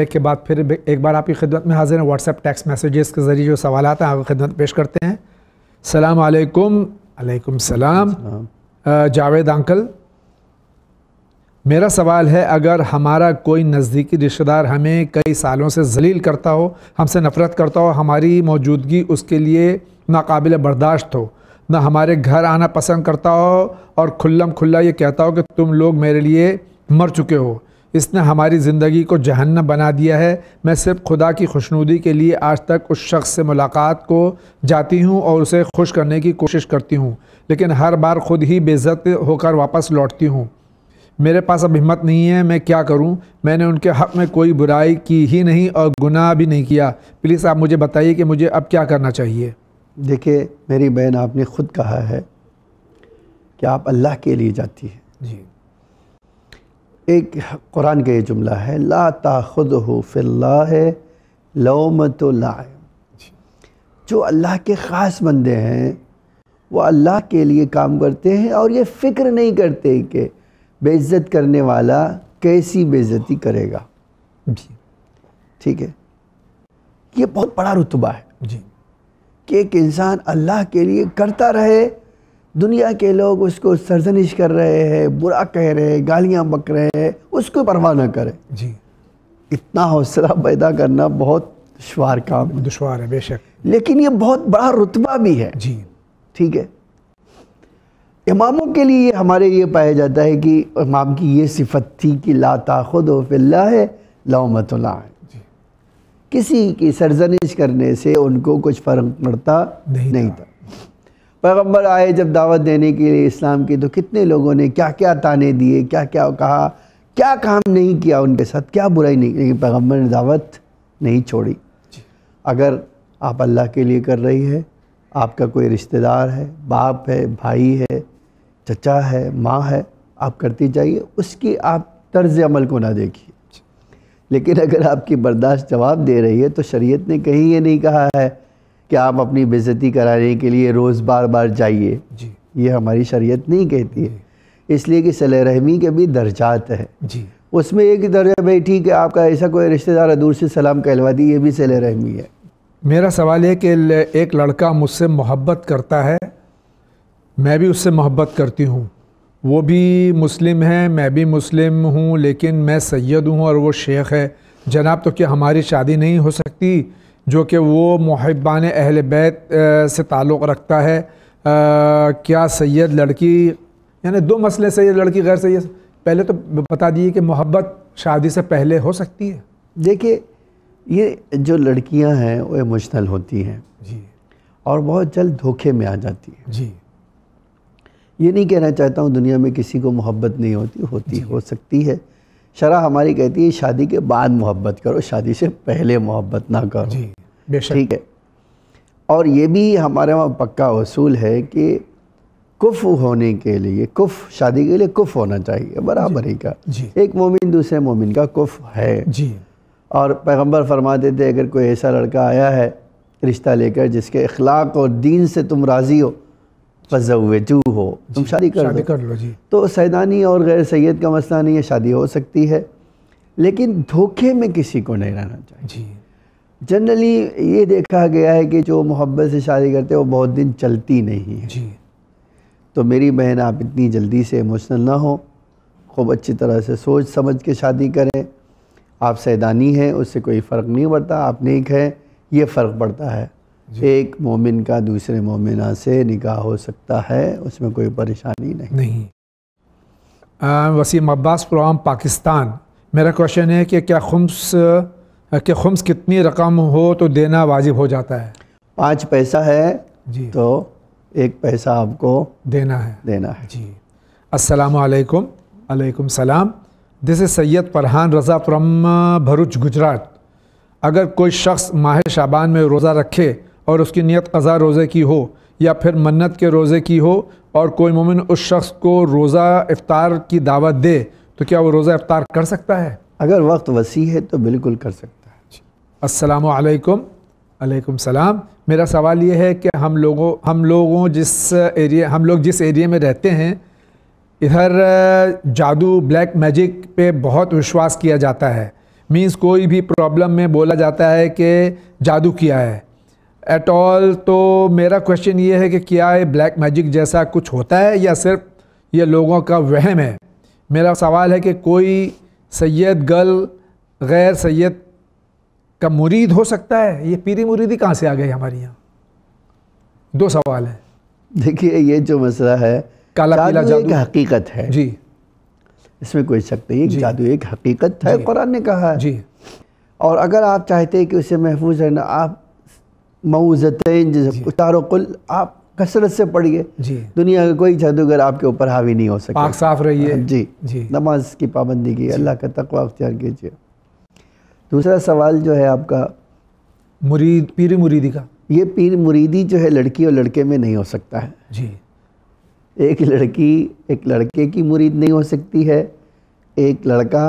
Break के बाद फिर एक बार आपकी खिदमत में हाजिर हैं व्हाट्सएप टेक्स्ट मैसेजेस के ज़रिए जो सवाल आते हैं आपकी खिदमत पेश करते हैं सलाम अलैकुम अलैकुम सलाम जावेद अंकल मेरा सवाल है अगर हमारा कोई नज़दीकी रिश्तेदार हमें कई सालों से जलील करता हो हमसे नफ़रत करता हो हमारी मौजूदगी उसके लिए नाकबिल बर्दाश्त हो ना हमारे घर आना पसंद करता हो और खुल्लम खुल्ला ये कहता हो कि तुम लोग मेरे लिए मर चुके हो इसने हमारी ज़िंदगी को जहन्नम बना दिया है मैं सिर्फ खुदा की खुशनुदी के लिए आज तक उस शख्स से मुलाकात को जाती हूँ और उसे खुश करने की कोशिश करती हूँ लेकिन हर बार खुद ही बेज़त होकर वापस लौटती हूँ मेरे पास अब हिम्मत नहीं है मैं क्या करूं मैंने उनके हक़ में कोई बुराई की ही नहीं और गुनाह भी नहीं किया प्लीज़ आप मुझे बताइए कि मुझे अब क्या करना चाहिए देखिए मेरी बहन आपने ख़ुद कहा है कि आप अल्लाह के लिए जाती हैं जी एक कुरान का ये जुमला है ला ताखुद हो फिल्ला है जो अल्लाह के ख़ास बंदे हैं वो अल्लाह के लिए काम करते हैं और ये फ़िक्र नहीं करते कि बेइज्जत करने वाला कैसी बेइज्जती करेगा जी ठीक है ये बहुत बड़ा रुतबा है जी कि एक इंसान अल्लाह के लिए करता रहे दुनिया के लोग उसको सरजनिश कर रहे हैं बुरा कह रहे हैं गालियाँ बक रहे हैं उसको परवाह ना करें जी इतना हौसला पैदा करना बहुत दुशवार काम है दुशवार है बेशक लेकिन ये बहुत बड़ा रुतबा भी है जी ठीक है इमामों के लिए हमारे ये पाया जाता है कि इमाम की ये सिफत थी कि लाता खुद फिल्ला है लामतुल्ला है किसी की सरजनिश करने से उनको कुछ फ़र्क पड़ता नहीं, नहीं था, था। पैगम्बर आए जब दावत देने के लिए इस्लाम की तो कितने लोगों ने क्या क्या ताने दिए क्या क्या कहा क्या काम नहीं किया उनके साथ क्या बुराई नहीं लेकिन पैगम्बर ने दावत नहीं छोड़ी अगर आप अल्लाह के लिए कर रही है आपका कोई रिश्तेदार है बाप है भाई है चचा है माँ है आप करती जाइए उसकी आप तर्ज अमल को ना देखिए लेकिन अगर आपकी बर्दाश्त जवाब दे रही है तो शरीयत ने कहीं ये नहीं कहा है कि आप अपनी बेजती कराने के लिए रोज़ बार बार जाइए जी ये हमारी शरीयत नहीं कहती है इसलिए कि सल रहमी के भी दर्जात है जी उसमें एक दर्जा भाई ठीक है आपका ऐसा कोई रिश्तेदार दूर से सलाम कहलवा दी ये भी सल रहमी है मेरा सवाल है कि एक लड़का मुझसे मोहब्बत करता है मैं भी उससे मोहब्बत करती हूँ वो भी मुस्लिम है मैं भी मुस्लिम हूँ लेकिन मैं सैयद हूँ और वो शेख है जनाब तो क्या हमारी शादी नहीं हो सकती जो कि वो महबान अहल बैत से ताल्लुक़ रखता है आ, क्या सैद लड़की यानी दो मसले सैद लड़की गैर सैयद पहले तो बता दिए कि मोहब्बत शादी से पहले हो सकती है देखिए ये जो लड़कियां हैं वो इमोशनल होती हैं जी और बहुत जल्द धोखे में आ जाती हैं जी ये नहीं कहना चाहता हूँ दुनिया में किसी को मोहब्बत नहीं होती होती हो सकती है शरा हमारी कहती है शादी के बाद मोहब्बत करो शादी से पहले मोहब्बत ना करो जी ठीक है और ये भी हमारे वहाँ पक्का उसूल है कि कुफ होने के लिए कुफ शादी के लिए कुफ होना चाहिए बराबर ही का जी एक मोमिन दूसरे मोमिन का कुफ है जी और पैगंबर फरमाते थे अगर कोई ऐसा लड़का आया है रिश्ता लेकर जिसके अखलाक और दीन से तुम राज़ी हो फजू हो तुम शादी कर शादी कर लो जी तो सैदानी और गैर सैद का मसला नहीं है शादी हो सकती है लेकिन धोखे में किसी को नहीं रहना चाहिए जी जनरली ये देखा गया है कि जो मोहब्बत से शादी करते हैं वो बहुत दिन चलती नहीं है जी तो मेरी बहन आप इतनी जल्दी से इमोशनल ना हो खूब अच्छी तरह से सोच समझ के शादी करें आप सैदानी हैं उससे कोई फ़र्क नहीं पड़ता आप नेक हैं ये फ़र्क पड़ता है एक मोमिन का दूसरे मोमिना से निकाह हो सकता है उसमें कोई परेशानी नहीं नहीं आ, वसीम अब्बास प्रोम पाकिस्तान मेरा क्वेश्चन है कि क्या खुम्स कि खम्स कितनी रकम हो तो देना वाजिब हो जाता है पाँच पैसा है जी तो एक पैसा आपको देना है देना है जी असलकम अलैकुम सलाम this is Syed Farhan Raza from uh, Bharuch Gujarat अगर कोई शख्स माह शाबान में रोज़ा रखे और उसकी नीयत कज़ा रोज़े की हो या फिर मन्नत के रोज़े की हो और कोई मोमिन उस शख्स को रोज़ा इफ़ार की दावत दे तो क्या वो रोज़ा इफ़ार कर सकता है अगर वक्त वसी है तो बिल्कुल कर सकता अस्सलाम वालेकुम अलैकुम सलाम मेरा सवाल ये है कि हम लोगों हम लोगों जिस एरिया हम लोग जिस एरिया में रहते हैं इधर जादू ब्लैक मैजिक पे बहुत विश्वास किया जाता है मींस कोई भी प्रॉब्लम में बोला जाता है कि जादू किया है एट ऑल तो मेरा क्वेश्चन ये है कि क्या है ब्लैक मैजिक जैसा कुछ होता है या सिर्फ ये लोगों का वहम है मेरा सवाल है कि कोई सैद गर्ल गैर सैद का मुरीद हो सकता है ये पीरी मुरीदी कहाँ से आ गई हमारे यहाँ दो सवाल हैं देखिए ये जो मसला है काला पीला जादू एक हकीकत है जी इसमें कोई शक नहीं जादू एक हकीकत है कुरान ने कहा है जी और अगर आप चाहते हैं कि उसे महफूज रहना आप मऊजतें उतारो कुल आप कसरत से पढ़िए जी दुनिया का कोई जादूगर आपके ऊपर हावी नहीं हो सकता साफ रहिए जी जी नमाज की पाबंदी की अल्लाह का तकवा अख्तियार कीजिए दूसरा सवाल जो है आपका मुरीद पीर मुरीदी का ये पीर मुरीदी जो है लड़की और लड़के में नहीं हो सकता है जी एक लड़की एक लड़के की मुरीद नहीं हो सकती है एक लड़का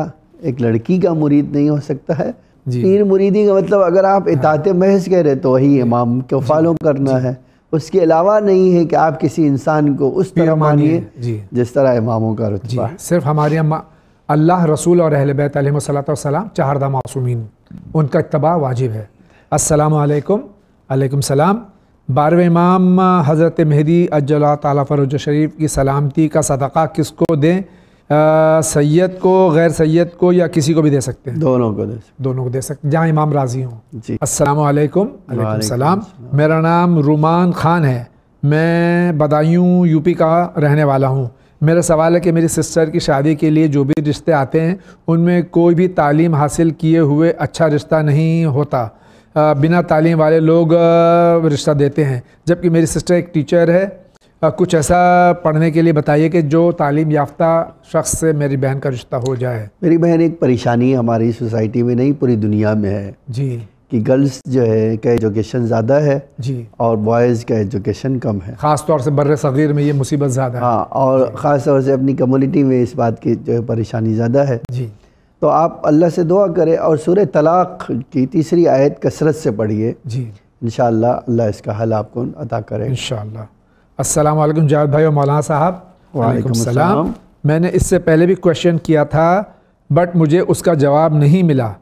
एक लड़की का मुरीद नहीं हो सकता है पीर मुरीदी का मतलब अगर आप हाँ। इतात महज कह रहे तो वही इमाम को फॉलो करना है उसके अलावा नहीं है कि आप किसी इंसान को उस तरह मानिए जिस तरह इमामों का रुतबा सिर्फ हमारे अल्लाह रसूल और अहल बैत चारदा मासूमिन उनका इतबा वाजिब है असलकम अलैक्म सलाम बारहवें इमाम हज़रत मेहदी अज्जला ताली फरोज शरीफ की सलामती का सदका किसको दें सैयद को गैर सैयद को या किसी को भी दे सकते हैं दोनों को दे सकते दोनों को दे सकते हैं जहाँ इमाम राज़ी हों जी असलकम सलाम मेरा नाम रुमान ख़ान है मैं बदायूँ यूपी का रहने वाला हूँ मेरा सवाल है कि मेरी सिस्टर की शादी के लिए जो भी रिश्ते आते हैं उनमें कोई भी तालीम हासिल किए हुए अच्छा रिश्ता नहीं होता बिना तालीम वाले लोग रिश्ता देते हैं जबकि मेरी सिस्टर एक टीचर है कुछ ऐसा पढ़ने के लिए बताइए कि जो तालीम याफ्ता शख्स से मेरी बहन का रिश्ता हो जाए मेरी बहन एक परेशानी हमारी सोसाइटी में नहीं पूरी दुनिया में है जी कि गर्ल्स जो है का एजुकेशन ज़्यादा है जी और बॉयज़ का एजुकेशन कम है ख़ास तौर से बर सग़ीर में ये मुसीबत ज़्यादा हाँ और ख़ास तौर से अपनी कम्युनिटी में इस बात की जो है परेशानी ज़्यादा है जी तो आप अल्लाह से दुआ करें और सूर्य तलाक़ की तीसरी आयत कसरत से पढ़िए जी इन अल्लाह इसका हल आपको अदा करें इन असलम जावेद भाई और मौलाना साहब वाईकम मैंने इससे पहले भी क्वेश्चन किया था बट मुझे उसका जवाब नहीं मिला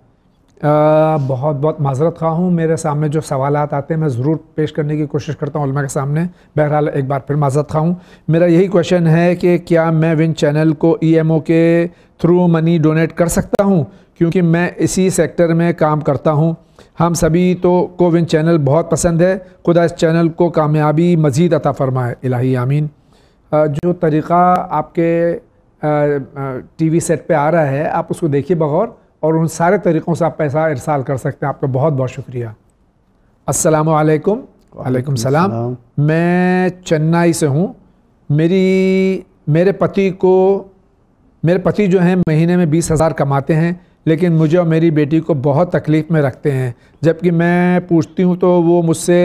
आ, बहुत बहुत माजरत खा हूँ मेरे सामने जो सवाल आते हैं मैं ज़रूर पेश करने की कोशिश करता हूँ के सामने बहरहाल एक बार फिर माजरत खा हूँ मेरा यही क्वेश्चन है कि क्या मैं विन चैनल को ई e के थ्रू मनी डोनेट कर सकता हूँ क्योंकि मैं इसी सेक्टर में काम करता हूँ हम सभी तो को विन चैनल बहुत पसंद है खुदा इस चैनल को कामयाबी मज़ीद अता फ़रमाए इलाही आमीन जो तरीक़ा आपके टी वी सेट पर आ रहा है आप उसको देखिए बगौर और उन सारे तरीक़ों से आप पैसा इरसाल कर सकते हैं आपका बहुत बहुत शुक्रिया अस्सलाम वालेकुम वालेकुम सलाम मैं चेन्नई से हूँ मेरी मेरे पति को मेरे पति जो हैं महीने में बीस हज़ार कमाते हैं लेकिन मुझे और मेरी बेटी को बहुत तकलीफ़ में रखते हैं जबकि मैं पूछती हूँ तो वो मुझसे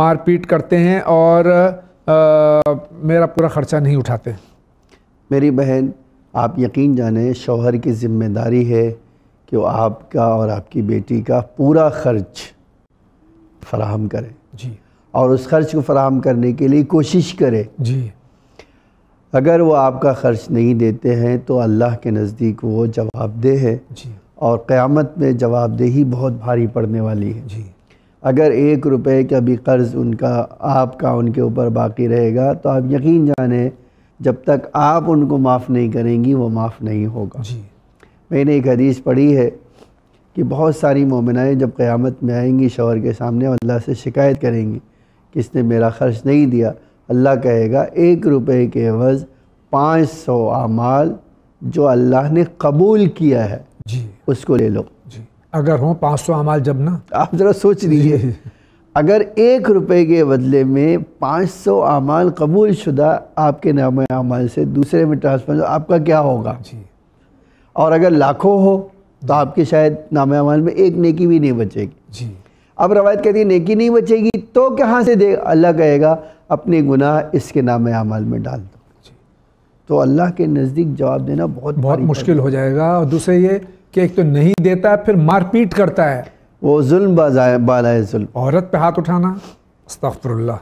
मारपीट करते हैं और आ, मेरा पूरा ख़र्चा नहीं उठाते मेरी बहन आप यकीन जाने शोहर की ज़िम्मेदारी है कि वो आपका और आपकी बेटी का पूरा खर्च फराहम करें जी और उस खर्च को फराहम करने के लिए कोशिश करे जी अगर वो आपका ख़र्च नहीं देते हैं तो अल्लाह के नज़दीक वो जवाबदेह है जी और क़यामत में जवाबदेही बहुत भारी पड़ने वाली है जी अगर एक रुपए का भी कर्ज़ उनका आपका उनके ऊपर बाकी रहेगा तो आप यकीन जाने जब तक आप उनको माफ़ नहीं करेंगी वो माफ़ नहीं होगा जी मैंने एक हदीस पढ़ी है कि बहुत सारी मोमिनाएँ जब क़्यामत में आएंगी शोहर के सामने अल्लाह से शिकायत करेंगी कि इसने मेरा ख़र्च नहीं दिया अल्लाह कहेगा एक रुपये के अवज़ पाँच सौ आमाल जो अल्लाह ने कबूल किया है जी उसको ले लो जी अगर हों पाँच सौ आमाल जब ना आप ज़रा सोच लीजिए अगर एक रुपए के बदले में पाँच सौ अमाल कबूल शुदा आपके नाम अमाल से दूसरे में ट्रांसफर आपका क्या होगा जी और अगर लाखों हो तो आपके शायद नाम अमाल में एक नेकी भी नहीं बचेगी जी अब रवायत कहती है नेकी नहीं बचेगी तो कहाँ से दे अल्लाह कहेगा अपने गुनाह इसके नाम अमाल में डाल दो तो अल्लाह के नज़दीक जवाब देना बहुत बहुत मुश्किल हो जाएगा और दूसरे ये कि एक तो नहीं देता है फिर मारपीट करता है वो जुल्म बाला जुल्म औरत पे हाथ उठाना अस्तफ़रल्ला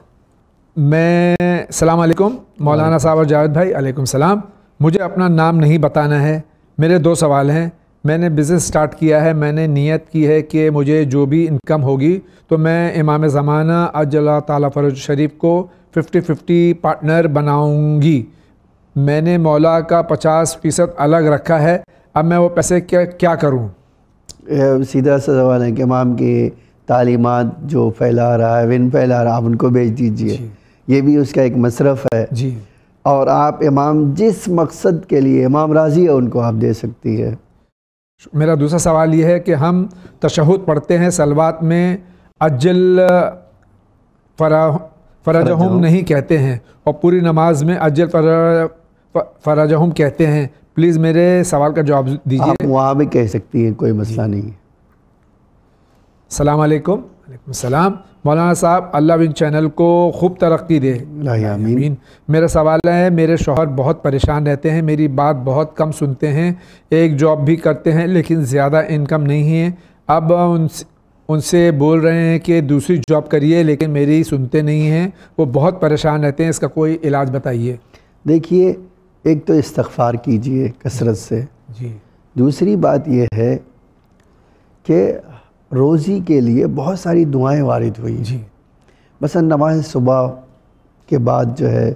मैं सलाम अलैकुम मौलाना साहब और जावेद भाई अलैकुम सलाम मुझे अपना नाम नहीं बताना है मेरे दो सवाल हैं मैंने बिज़नेस स्टार्ट किया है मैंने नियत की है कि मुझे जो भी इनकम होगी तो मैं इमाम ज़माना अजल ताला फरोज शरीफ को फिफ्टी फिफ्टी पार्टनर बनाऊंगी मैंने मौला का पचास फ़ीसद अलग रखा है अब मैं वो पैसे क्या क्या करूँ सीधा सा सवाल है कि इमाम की तालीमत जो फैला रहा है विन फैला रहा है आप उनको भेज दीजिए ये भी उसका एक मशरफ़ है जी और आप इमाम जिस मकसद के लिए इमाम राज़ी है उनको आप दे सकती है मेरा दूसरा सवाल ये है कि हम तशहद पढ़ते हैं सलवात में अज्जल फरा हम नहीं कहते हैं और पूरी नमाज में अज्जल फरा फराजहम कहते हैं प्लीज़ मेरे सवाल का जवाब दीजिए आप वहाँ भी कह सकती हैं कोई मसला नहीं है सलामकुम सलाम मौलाना साहब अल्लाह इन चैनल को खूब तरक्की दे आमीन मेरा सवाल है मेरे शोहर बहुत परेशान रहते हैं मेरी बात बहुत कम सुनते हैं एक जॉब भी करते हैं लेकिन ज़्यादा इनकम नहीं है अब उन उनसे बोल रहे हैं कि दूसरी जॉब करिए लेकिन मेरी सुनते नहीं हैं वो बहुत परेशान रहते हैं इसका कोई इलाज बताइए देखिए एक तो इस्तफ़ार कीजिए कसरत से जी दूसरी बात यह है कि रोज़ी के लिए बहुत सारी दुआएं वारिद हुई जी बस नमाज सुबह के बाद जो है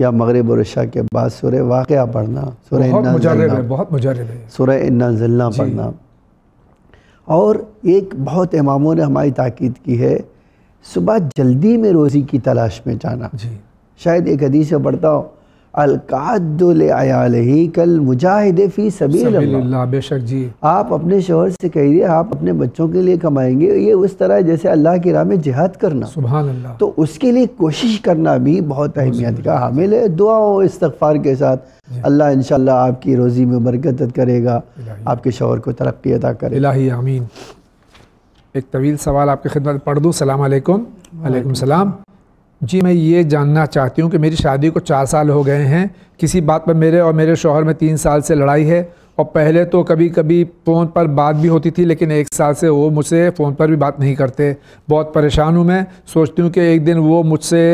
या मगरब और रशा के बाद सुरह वाक़ पढ़ना सुरह बहुत मुजरब सुरह इन्ना पढ़ना और एक बहुत इमामों ने हमारी ताक़द की है सुबह जल्दी में रोज़ी की तलाश में जाना जी शायद एक हदीस से पढ़ता हूँ कल फ़ी सभी बेशक जी आप अपने शोहर से कह रही आप अपने बच्चों के लिए कमाएंगे ये उस तरह जैसे अल्लाह की राह में जिहाद करना सुबह तो उसके लिए कोशिश करना भी बहुत अहमियत का हामिल है दुआ इस्तफ़ार के साथ अल्लाह इन आपकी रोज़ी में बरकत करेगा आपके शोहर को तरक्की अदा करेगा एक तवील सवाल आपकी खिदमत पढ़ दूँ सलामकुम वालेकुम सलाम जी मैं ये जानना चाहती हूँ कि मेरी शादी को चार साल हो गए हैं किसी बात पर मेरे और मेरे शोहर में तीन साल से लड़ाई है और पहले तो कभी कभी फ़ोन पर बात भी होती थी लेकिन एक साल से वो मुझसे फ़ोन पर भी बात नहीं करते बहुत परेशान हूँ मैं सोचती हूँ कि एक दिन वो मुझसे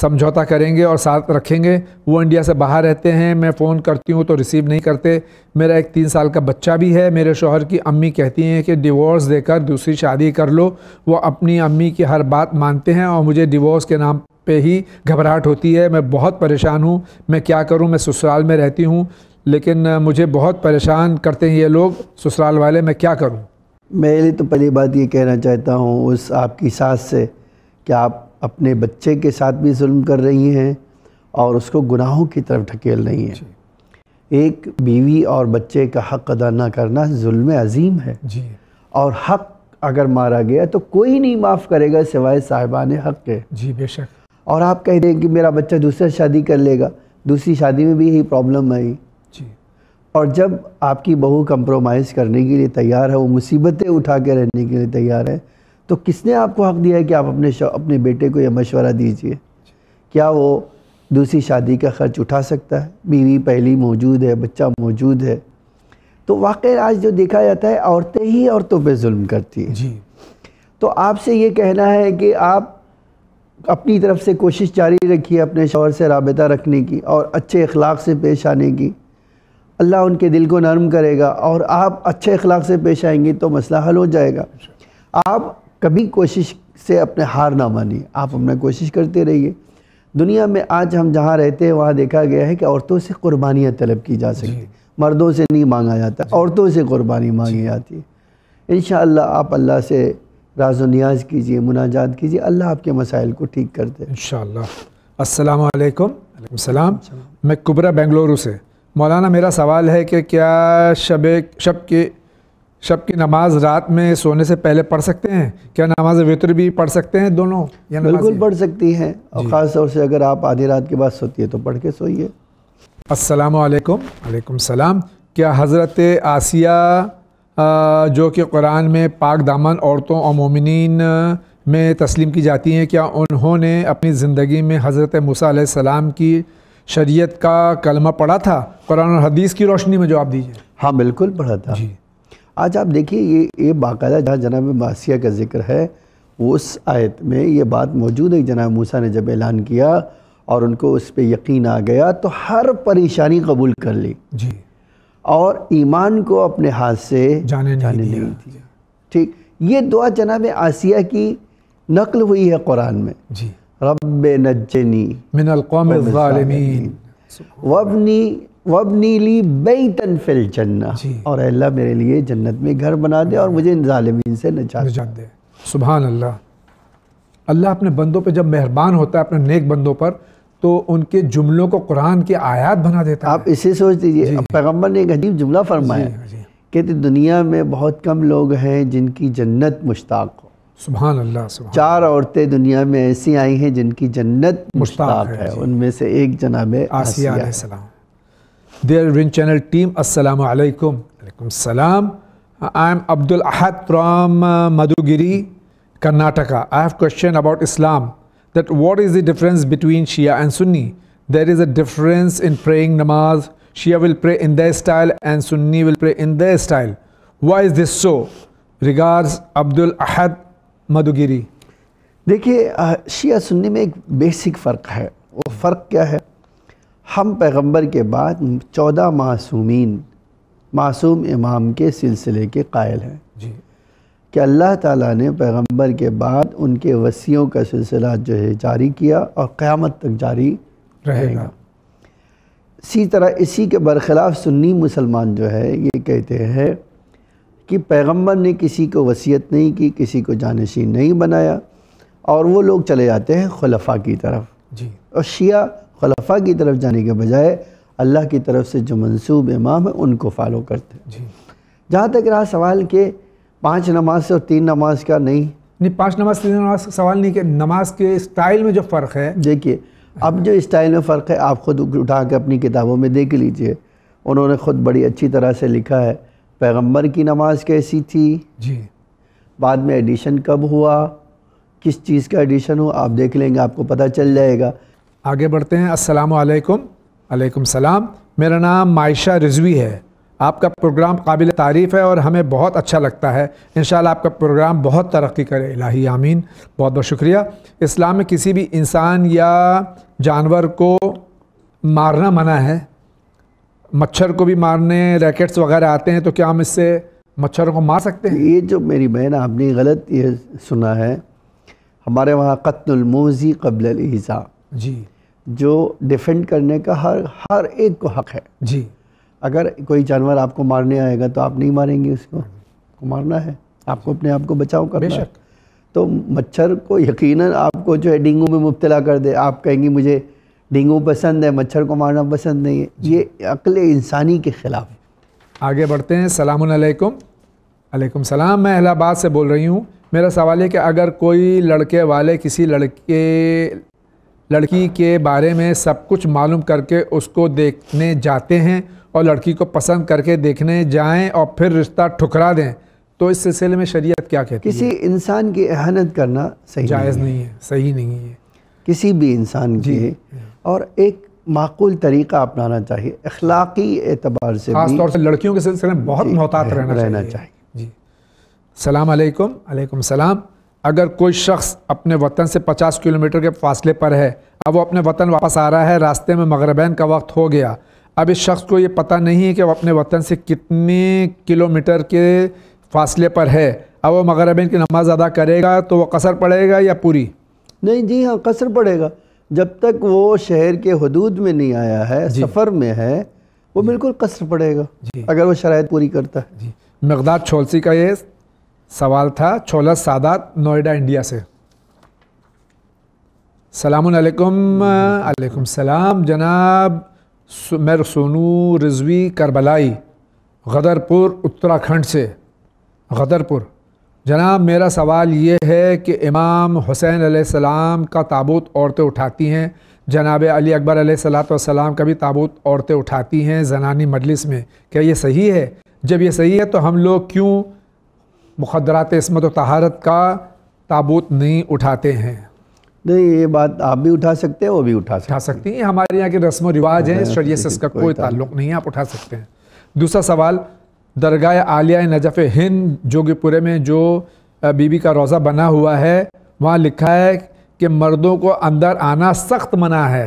समझौता करेंगे और साथ रखेंगे वो इंडिया से बाहर रहते हैं मैं फ़ोन करती हूँ तो रिसीव नहीं करते मेरा एक तीन साल का बच्चा भी है मेरे शोहर की अम्मी कहती हैं कि डिवोर्स देकर दूसरी शादी कर लो वो अपनी अम्मी की हर बात मानते हैं और मुझे डिवोर्स के नाम पे ही घबराहट होती है मैं बहुत परेशान हूँ मैं क्या करूँ मैं ससुराल में रहती हूँ लेकिन मुझे बहुत परेशान करते हैं ये लोग ससुराल वाले मैं क्या करूँ मेरे लिए तो पहली बात ये कहना चाहता हूँ उस आपकी सास से कि आप अपने बच्चे के साथ भी जुल्म कर रही हैं और उसको गुनाहों की तरफ ढकेल रही हैं एक बीवी और बच्चे का हक अदा ना करना जुल्म अजीम है जी और हक अगर मारा गया तो कोई नहीं माफ़ करेगा सिवाय साहिबान हक के जी बेशक और आप कह रहे हैं कि मेरा बच्चा दूसरा शादी कर लेगा दूसरी शादी में भी यही प्रॉब्लम आई जी और जब आपकी बहू कंप्रोमाइज़ करने के लिए तैयार है वो मुसीबतें उठा के रहने के लिए तैयार है तो किसने आपको हक़ दिया है कि आप अपने अपने बेटे को यह मशवरा दीजिए क्या वो दूसरी शादी का खर्च उठा सकता है बीवी पहली मौजूद है बच्चा मौजूद है तो वाकई आज जो देखा जाता है औरतें ही औरतों पे जुल्म करती हैं जी तो आपसे ये कहना है कि आप अपनी तरफ से कोशिश जारी रखिए अपने शोर से रबता रखने की और अच्छे अखलाक से पेश आने की अल्लाह उनके दिल को नरम करेगा और आप अच्छे अखलाक से पेश आएंगी तो मसला हल हो जाएगा आप कभी कोशिश से अपने हार ना मानिए आप अपना कोशिश करते रहिए दुनिया में आज हम जहाँ रहते हैं वहाँ देखा गया है कि औरतों से कुर्बानियाँ तलब की जा सकती मर्दों से नहीं मांगा जाता औरतों से कुर्बानी मांगी जाती है इन आप अल्लाह से राजो न्याज कीजिए मुनाजात कीजिए अल्लाह आपके मसाइल को ठीक कर दे इन सलाम मैं कुबरा बेंगलुरु से मौलाना मेरा सवाल है कि क्या शब शब के शब की नमाज रात में सोने से पहले पढ़ सकते हैं क्या नमाज वितर भी पढ़ सकते हैं दोनों या बिल्कुल पढ़ सकती हैं और ख़ास तौर से अगर आप आधी रात के बाद सोती है तो पढ़ के सोइए असलकम वालेकुम सलाम क्या हज़रत आसिया जो कि कुरान में पाक दामन औरतों और मोमिन में तस्लीम की जाती हैं क्या उन्होंने अपनी ज़िंदगी में हज़रत मूसा सलाम की शरीयत का कलमा पढ़ा था कुरान और हदीस की रोशनी में जवाब दीजिए हाँ बिल्कुल पढ़ा था जी आज आप देखिए ये ये बाकायदा जहाँ जनाब मासिया का जिक्र है उस आयत में ये बात मौजूद है जनाब मूसा ने जब ऐलान किया और उनको उस पर यकीन आ गया तो हर परेशानी कबूल कर ली जी और ईमान को अपने हाथ से जाने, जाने नहीं, नहीं थी ठीक ये दुआ जनाब आसिया की नकल हुई है कुरान में जी रब नजनी मिनलमी वबनी वबनीली बेतन फिल जन्ना और अल्लाह मेरे लिए जन्नत में घर बना दे और मुझे ालमीन से नजात दे सुबह अल्लाह अल्लाह अपने बंदों पर जब मेहरबान होता है अपने नेक बंदों पर तो उनके जुमलों को कुरान के आयात बना देता आप है। इसे सोच दीजिए पैगम्बर ने एक अजीब जुमला फरमाया कहते दुनिया में बहुत कम लोग हैं जिनकी जन्नत मुश्ताक हो सुबह अल्लाह चार औरतें दुनिया में ऐसी आई हैं जिनकी जन्नत मुश्ताक है, है। उनमें से एक जनाब आसिया Dear Rin Channel team, Assalamu alaikum. Alaikum salam. I am Abdul Ahad from uh, Madhugiri, Karnataka. I have question about Islam. That what is the difference between Shia and Sunni? There is a difference in praying namaz. Shia will pray in their style and Sunni will pray in their style. Why is this so? Regards Abdul Ahad Madhugiri. देखिए शिया सुन्नी में एक basic फ़र्क है वो फ़र्क क्या है हम पैगंबर के बाद चौदह मासूमीन मासूम इमाम के सिलसिले के कायल हैं जी कि अल्लाह ताला ने पैगंबर के बाद उनके वसीयों का सिलसिला जो है जारी किया और क़्यामत तक जारी रहेगा इसी तरह इसी के बरखिलाफ़ सुन्नी मुसलमान जो है ये कहते हैं कि पैगंबर ने किसी को वसीयत नहीं की किसी को जानशीन नहीं बनाया और वो लोग चले जाते हैं खलफा की तरफ जी और शिया खलफा की तरफ जाने के बजाय अल्लाह की तरफ से जो मनसूब इमाम है उनको फॉलो करते हैं जहाँ तक रहा सवाल के पाँच नमाज से और तीन नमाज का नहीं नहीं पाँच नमाज तीन नमाज का सवाल नहीं कि नमाज के स्टाइल में जो फ़र्क है देखिए अब जो स्टाइल में फ़र्क है आप खुद उठा के अपनी किताबों में देख लीजिए उन्होंने खुद बड़ी अच्छी तरह से लिखा है पैगम्बर की नमाज कैसी थी जी बाद में एडिशन कब हुआ किस चीज़ का एडिशन हुआ आप देख लेंगे आपको पता चल जाएगा आगे बढ़ते हैं अस्सलाम वालेकुम वालेकुम सलाम मेरा नाम मायशा रिजवी है आपका प्रोग्राम काबिल तारीफ़ है और हमें बहुत अच्छा लगता है इन आपका प्रोग्राम बहुत तरक्की करे इलाही आमीन बहुत बहुत शुक्रिया इस्लाम में किसी भी इंसान या जानवर को मारना मना है मच्छर को भी मारने रैकेट्स वगैरह आते हैं तो क्या हम इससे मच्छरों को मार सकते हैं ये जो मेरी बहन आपने गलत ये सुना है हमारे वहाँ कत्लमोज़ी कबल ईज़ा जी जो डिफेंड करने का हर हर एक को हक है जी अगर कोई जानवर आपको मारने आएगा तो आप नहीं मारेंगे उसको को मारना है आपको अपने आप को बचाव करना है तो मच्छर को यकीनन आपको जो है डेंगू में मुबतला कर दे आप कहेंगे मुझे डेंगू पसंद है मच्छर को मारना पसंद नहीं है ये अकल इंसानी के ख़िलाफ़ है आगे बढ़ते हैं सलामकुम वालेकुम सलाम मैं इलाहाबाद से बोल रही हूँ मेरा सवाल है कि अगर कोई लड़के वाले किसी लड़के लड़की के बारे में सब कुछ मालूम करके उसको देखने जाते हैं और लड़की को पसंद करके देखने जाएं और फिर रिश्ता ठुकरा दें तो इस सिलसिले में शरीयत क्या कहती किसी है किसी इंसान की अहनत करना सही जायज़ नहीं, नहीं है सही नहीं है किसी भी इंसान की और एक माकूल तरीका अपनाना चाहिए अखलाकी एतबार से खास तौर से लड़कियों के सिलसिले में बहुत मोहतात रहना, रहना चाहिए जी सलाम अलैकुम अलैकुम सलाम अगर कोई शख्स अपने वतन से 50 किलोमीटर के फासले पर है अब वो अपने वतन वापस आ रहा है रास्ते में मगरबैन का वक्त हो गया अब इस शख्स को ये पता नहीं है कि वो अपने वतन से कितने किलोमीटर के फासले पर है अब वो मगरबैन की नमाज़ अदा करेगा तो वह कसर पड़ेगा या पूरी नहीं जी हाँ कसर पड़ेगा जब तक वो शहर के हदूद में नहीं आया है सफ़र में है वो बिल्कुल कसर पड़ेगा अगर वो शराय पूरी करता है जी मकदार छोलसी का ये सवाल था छोला सादात नोएडा इंडिया से सलामकुम अलैकुम सलाम जनाब मैं सोनू रिजवी करबलाई गदरपुर उत्तराखंड से गदरपुर जनाब मेरा सवाल ये है कि इमाम हुसैन सलाम का ताबूत औरतें उठाती हैं जनाब अली अकबर सलाम का भी ताबूत औरतें उठाती हैं जनानी मजलिस में क्या ये सही है जब ये सही है तो हम लोग क्यों मुखदरात इसमत व तहारत का ताबूत नहीं उठाते हैं नहीं ये बात आप भी उठा सकते हैं वो भी उठा सकते उठा सकती हैं हमारे यहाँ के रस्म रिवाज हैं शरीय से इसका कोई ताल्लुक नहीं है आप उठा सकते हैं दूसरा सवाल दरगाह आलिया नजफ़ हिंद जोगीपुरे में जो बीबी का रोज़ा बना हुआ है वहाँ लिखा है कि मर्दों को अंदर आना सख्त मना है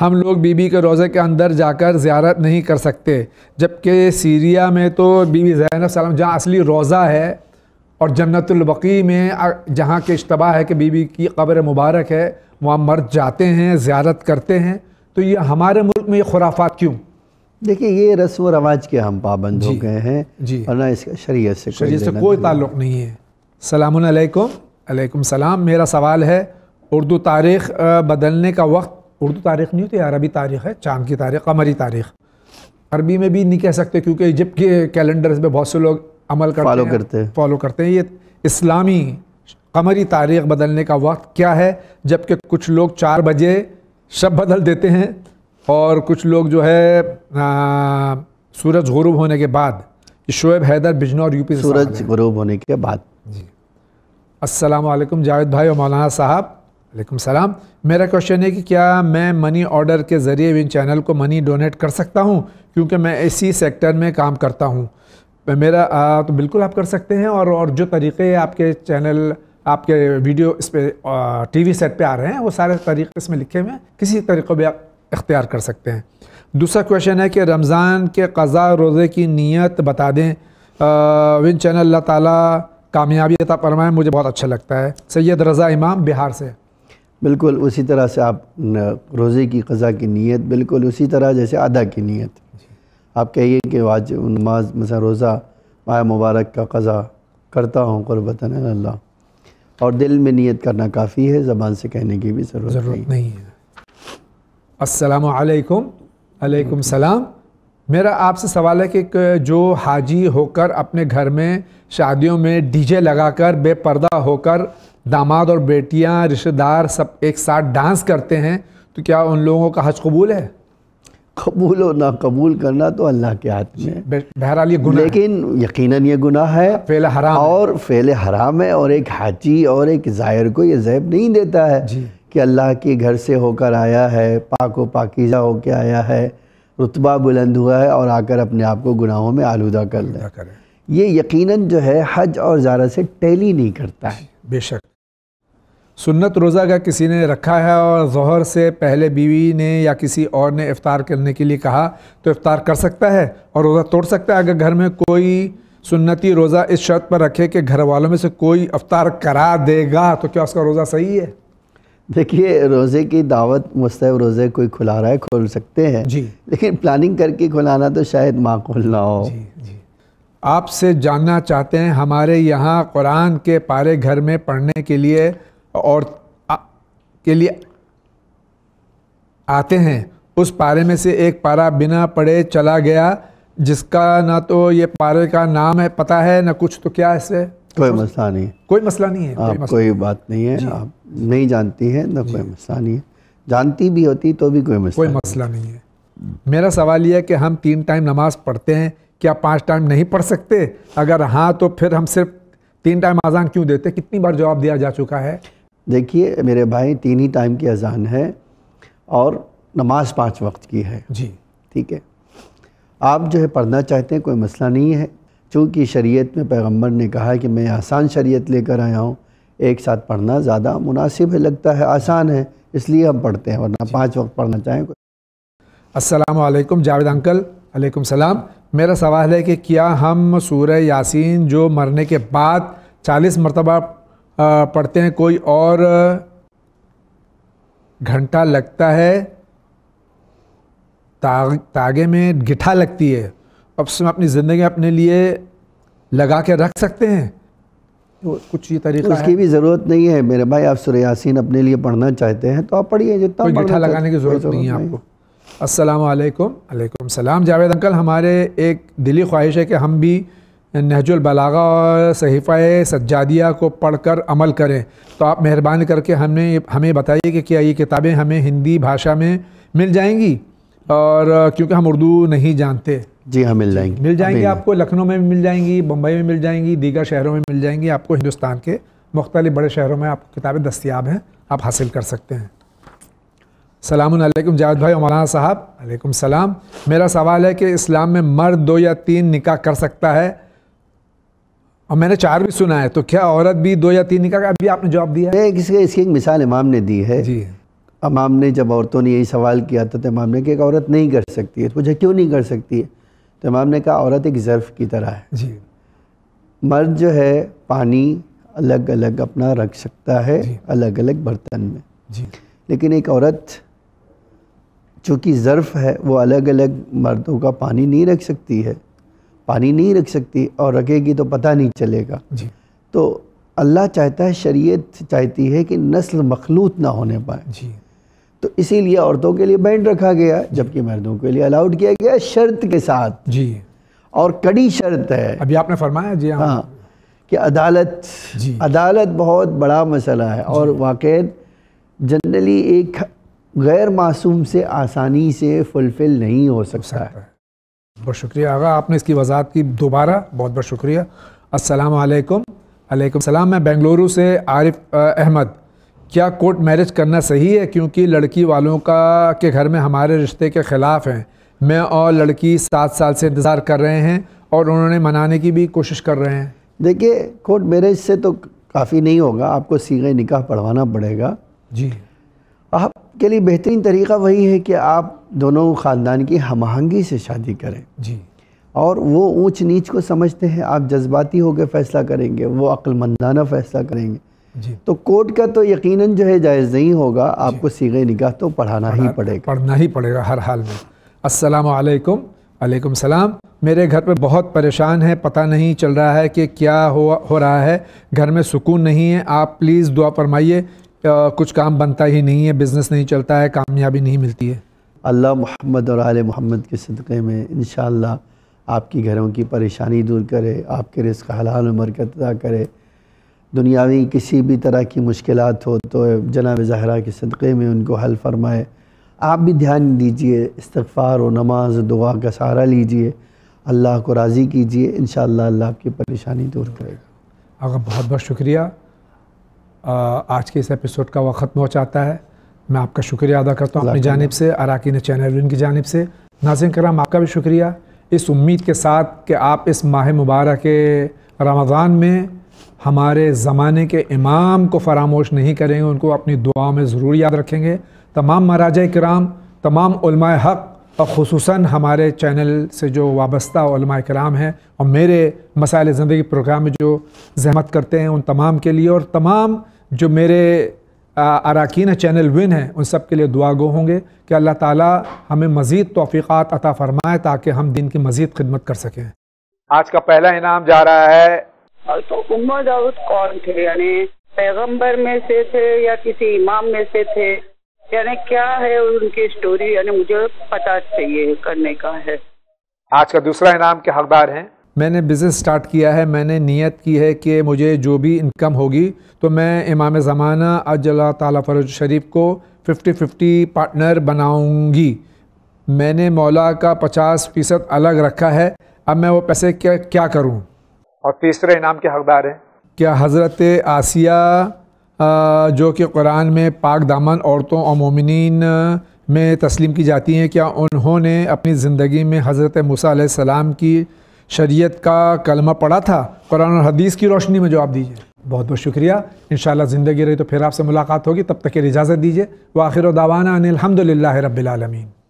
हम लोग बीबी के रोज़े के अंदर जाकर ज़्यारत नहीं कर सकते जबकि सीरिया में तो बीबी जैन सलाम जहाँ असली रोज़ा है और जन्नतुलबकी में जहाँ के इश्तबा है कि बीबी की कब्र मुबारक है वहाँ मर्द जाते हैं ज़्यारत करते हैं तो ये हमारे मुल्क में ये खुराफात क्यों देखिए ये रस्म व रवाज के हम पाबंद हो गए हैं जी और ना इसका शरीयत से शरीय से कोई ताल्लुक़ नहीं है अलैकुम सलाम मेरा सवाल है उर्दू तारीख़ बदलने का वक्त उर्दू तारीख़ नहीं होती अरबी तारीख़ है चाँद की तारीख़ कमरी तारीख़ अरबी में भी नहीं कह सकते क्योंकि इजिप्ट के कैलेंडर्स में बहुत से लोग अमल करते फॉलो करते हैं फॉलो करते हैं ये इस्लामी कमरी तारीख बदलने का वक्त क्या है जबकि कुछ लोग चार बजे शब बदल देते हैं और कुछ लोग जो है आ, सूरज गरूब होने के बाद शोएब हैदर बिजनौर यूपी सूरज गरूब होने के बाद जी असलम जावेद भाई और मौलाना साहब वालेकुम सलाम मेरा क्वेश्चन है कि क्या मैं मनी ऑर्डर के ज़रिए इन चैनल को मनी डोनेट कर सकता हूँ क्योंकि मैं इसी सेक्टर में काम करता हूँ मेरा आ, तो बिल्कुल आप कर सकते हैं और और जो तरीके आपके चैनल आपके वीडियो इस पर टी सेट पे आ रहे हैं वो सारे तरीके इसमें लिखे हुए हैं किसी तरीक़े भी आप इख्तियार कर सकते हैं दूसरा क्वेश्चन है कि रमज़ान के कज़ा रोज़े की नीयत बता दें विन चैनल अल्लाह ताला कामयाबी अता फरमाए मुझे बहुत अच्छा लगता है सैयद रज़ा इमाम बिहार से बिल्कुल उसी तरह से आप रोज़े की कज़ा की नीयत बिल्कुल उसी तरह जैसे अदा की नीयत आप कहिए कि आज नमाज मसा रोज़ा माया मुबारक का कज़ा करता हूँ क़ुरबतन अल्लाह और दिल में नियत करना काफ़ी है ज़बान से कहने की भी ज़रूरत ज़रूरत नहीं है असलकम अलैकुम सलाम मेरा आपसे सवाल है कि जो हाजी होकर अपने घर में शादियों में डीजे लगाकर बेपर्दा होकर दामाद और बेटियां रिश्तेदार सब एक साथ डांस करते हैं तो क्या उन लोगों का हज कबूल है कबूल और ना कबूल करना तो अल्लाह के हाथ में बहरहाल ये गुनाह लेकिन यकीनन ये गुनाह है फेले हराम और फेले हराम है और एक हाजी और एक जायर को ये जैब नहीं देता है कि अल्लाह के घर से होकर आया है पाक व पाकिज़ा होकर आया है रुतबा बुलंद हुआ है और आकर अपने आप को गुनाहों में आलूदा कर ले ये यकीनन जो है हज और जारा से टैली नहीं करता है बेशक सुन्नत रोज़ा का किसी ने रखा है और जहर से पहले बीवी ने या किसी और ने इफ़ार करने के लिए कहा तो इफ़ार कर सकता है और रोज़ा तोड़ सकता है अगर घर में कोई सुन्नती रोज़ा इस शर्त पर रखे कि घर वालों में से कोई अफ्तार करा देगा तो क्या उसका रोज़ा सही है देखिए रोज़े की दावत मुस्तैब रोज़े कोई खुला रहा है खोल सकते हैं जी लेकिन प्लानिंग करके खुलाना तो शायद माकूल ना हो जी जी आपसे जानना चाहते हैं हमारे यहाँ कुरान के पारे घर में पढ़ने के लिए और आ, के लिए आते हैं उस पारे में से एक पारा बिना पड़े चला गया जिसका ना तो ये पारे का नाम है पता है ना कुछ तो क्या इससे कोई मसला नहीं है कोई मसला नहीं है आप कोई, कोई बात नहीं है आप नहीं जानती है ना कोई मसला नहीं है जानती भी होती तो भी कोई मसला कोई मसला नहीं है मेरा सवाल यह है कि हम तीन टाइम नमाज पढ़ते हैं क्या पांच टाइम नहीं पढ़ सकते अगर हाँ तो फिर हम सिर्फ तीन टाइम आजान क्यों देते कितनी बार जवाब दिया जा चुका है देखिए मेरे भाई तीन ही टाइम की अजान है और नमाज पाँच वक्त की है जी ठीक है आप जो है पढ़ना चाहते हैं कोई मसला नहीं है चूँकि शरीयत में पैगंबर ने कहा कि मैं आसान शरीयत लेकर आया हूँ एक साथ पढ़ना ज़्यादा मुनासिब है लगता है आसान है इसलिए हम पढ़ते हैं वरना पाँच वक्त पढ़ना चाहें असलकम जावेद अंकल वालेकुम सलाम मेरा सवाल है कि क्या हम सूर्य यासीन जो मरने के बाद चालीस मरतबा पढ़ते हैं कोई और घंटा लगता है ताग, तागे में गिठा लगती है अब उसमें अपनी ज़िंदगी अपने लिए लगा के रख सकते हैं तो कुछ ये तरीका उसकी है। भी ज़रूरत नहीं है मेरे भाई आप सुर यासिन अपने लिए पढ़ना चाहते हैं तो आप पढ़िए जितना कोई गिठा लगाने की ज़रूरत नहीं है आपको असलम वालेकुम सलाम जावेद अंकल हमारे एक दिली ख्वाहिश है कि हम भी नहजुलबलागा और सहीफ़ा सज्जादिया को पढ़ कर अमल करें तो आप मेहरबान करके हमें हमें बताइए कि क्या ये किताबें हमें हिंदी भाषा में मिल जाएंगी और क्योंकि हम उर्दू नहीं जानते जी हाँ मिल जाएंगी मिल जाएंगी आपको लखनऊ में भी मिल जाएंगी बम्बई में मिल जाएंगी दीगर शहरों में मिल जाएंगी आपको हिंदुस्तान के मुख्तलि बड़े शहरों में आपको किताबें दस्तियाब हैं आप हासिल कर सकते हैं सलामकुम जावेद भाई मौलाना साहब अलैकुम सलाम मेरा सवाल है कि इस्लाम में मर्द दो या तीन निकाह कर सकता है और मैंने चार भी सुना है तो क्या औरत भी दो या तीन निकाह अभी आपने जवाब दिया है इसके इसकी एक मिसाल इमाम ने दी है जी इमाम ने जब औरतों ने यही सवाल किया था तो इमाम ने कहा एक औरत नहीं कर सकती है तो मुझे क्यों नहीं कर सकती है तो इमाम ने कहा औरत एक ज़र्फ़ की तरह है जी मर्द जो है पानी अलग अलग अपना रख सकता है अलग अलग बर्तन में जी लेकिन एक औरत चूँकि ज़र्फ़ है वो अलग अलग मर्दों का पानी नहीं रख सकती है पानी नहीं रख सकती और रखेगी तो पता नहीं चलेगा जी तो अल्लाह चाहता है शरीयत चाहती है कि नस्ल मखलूत ना होने पाए जी तो इसीलिए औरतों के लिए बैंड रखा गया जबकि मर्दों के लिए अलाउड किया गया शर्त के साथ जी और कड़ी शर्त है अभी आपने फरमाया जी हाँ, हाँ कि अदालत जी अदालत बहुत बड़ा मसला है और वाक़ जनरली एक गैर मासूम से आसानी से फुलफ़िल नहीं हो सकता है बहुत शुक्रिया आगा आपने इसकी वजाहत की दोबारा बहुत बहुत शुक्रिया अस्सलाम वालेकुम वालेकुम सलाम मैं बेंगलुरु से आरिफ अहमद क्या कोर्ट मैरिज करना सही है क्योंकि लड़की वालों का के घर में हमारे रिश्ते के ख़िलाफ़ हैं मैं और लड़की सात साल से इंतज़ार कर रहे हैं और उन्होंने मनाने की भी कोशिश कर रहे हैं देखिए कोर्ट मैरिज से तो काफ़ी नहीं होगा आपको सीगे निकाह पढ़वाना पड़ेगा जी के लिए बेहतरीन तरीका वही है कि आप दोनों ख़ानदान की हम आहंगी से शादी करें जी और वो ऊंच नीच को समझते हैं आप जज्बाती होकर फ़ैसला करेंगे वो अक्लमंदाना फ़ैसला करेंगे जी तो कोर्ट का तो यकीनन जो है जायज़ नहीं होगा आपको सीगे निकाह तो पढ़ाना ही पड़ेगा पढ़ना ही पड़ेगा हर हाल में असलकम वालेकुम सलाम मेरे घर पे बहुत परेशान है पता नहीं चल रहा है कि क्या हो हो रहा है घर में सुकून नहीं है आप प्लीज़ दुआ फरमाइए कुछ काम बनता ही नहीं है बिज़नेस नहीं चलता है कामयाबी नहीं मिलती है अल्लाह मोहम्मद और आल मोहम्मद के सदक़े में इन आपकी घरों की परेशानी दूर करे आपके रिस्क हलाल बरकत अदा करे दुनियावी किसी भी तरह की मुश्किल हो तो जनाब ज़ाहरा के सदक़े में उनको हल फरमाए आप भी ध्यान दीजिए इस्तफ़ार और नमाज दुआ का सहारा लीजिए अल्लाह को राज़ी कीजिए इन अल्लाह आपकी परेशानी दूर करेगा आपका बहुत बहुत शुक्रिया आज के इस एपिसोड का वह ख़त्म हो जाता है मैं आपका शुक्रिया अदा करता हूँ अपनी जानब से अराकीन चैनल की जानब से नाजिन कराम आपका भी शुक्रिया इस उम्मीद के साथ कि आप इस माह मुबारक रमज़ान में हमारे ज़माने के इमाम को फरामोश नहीं करेंगे उनको अपनी दुआ में ज़रूर याद रखेंगे तमाम महाराजा कराम तमाम हक़ और ख़सूस हमारे चैनल से जो वाबस्ता कराम हैं और मेरे मसाइल ज़िंदगी प्रोग्राम में जो जहमत करते हैं उन तमाम के लिए और तमाम जो मेरे अरकान चैनल विन हैं उन सब के लिए दुआ गो होंगे कि अल्लाह ताला हमें मज़ीद तोफ़ीक़ात अता फ़रमाए ताकि हम दिन की मज़ीद खिदमत कर सकें आज का पहला इनाम जा रहा है तो उमर दाऊद कौन थे यानी पैगंबर में से थे या किसी इमाम में से थे यानी क्या है उनकी स्टोरी यानी मुझे पता चाहिए करने का है आज का दूसरा इनाम के हकदार हैं मैंने बिज़नेस स्टार्ट किया है मैंने नियत की है कि मुझे जो भी इनकम होगी तो मैं इमाम ज़माना अजल ताला फरोज शरीफ को 50-50 पार्टनर बनाऊंगी मैंने मौला का 50 फ़ीसद अलग रखा है अब मैं वो पैसे क्या क्या करूँ और तीसरे इनाम के हकदार हैं क्या हज़रत आसिया जो कि कुरान में पाक दामन औरतों और मोमिन में तस्लीम की जाती हैं क्या उन्होंने अपनी ज़िंदगी में हज़रत मूसा सलाम की शरीयत का कलमा पढ़ा था कुरान और हदीस की रोशनी में जवाब दीजिए बहुत बहुत शुक्रिया इन ज़िंदगी रही तो फिर आपसे मुलाकात होगी तब तक के इजाज़त दीजिए व आखिर दावाना अनिलहमदिल्ला रबालमीन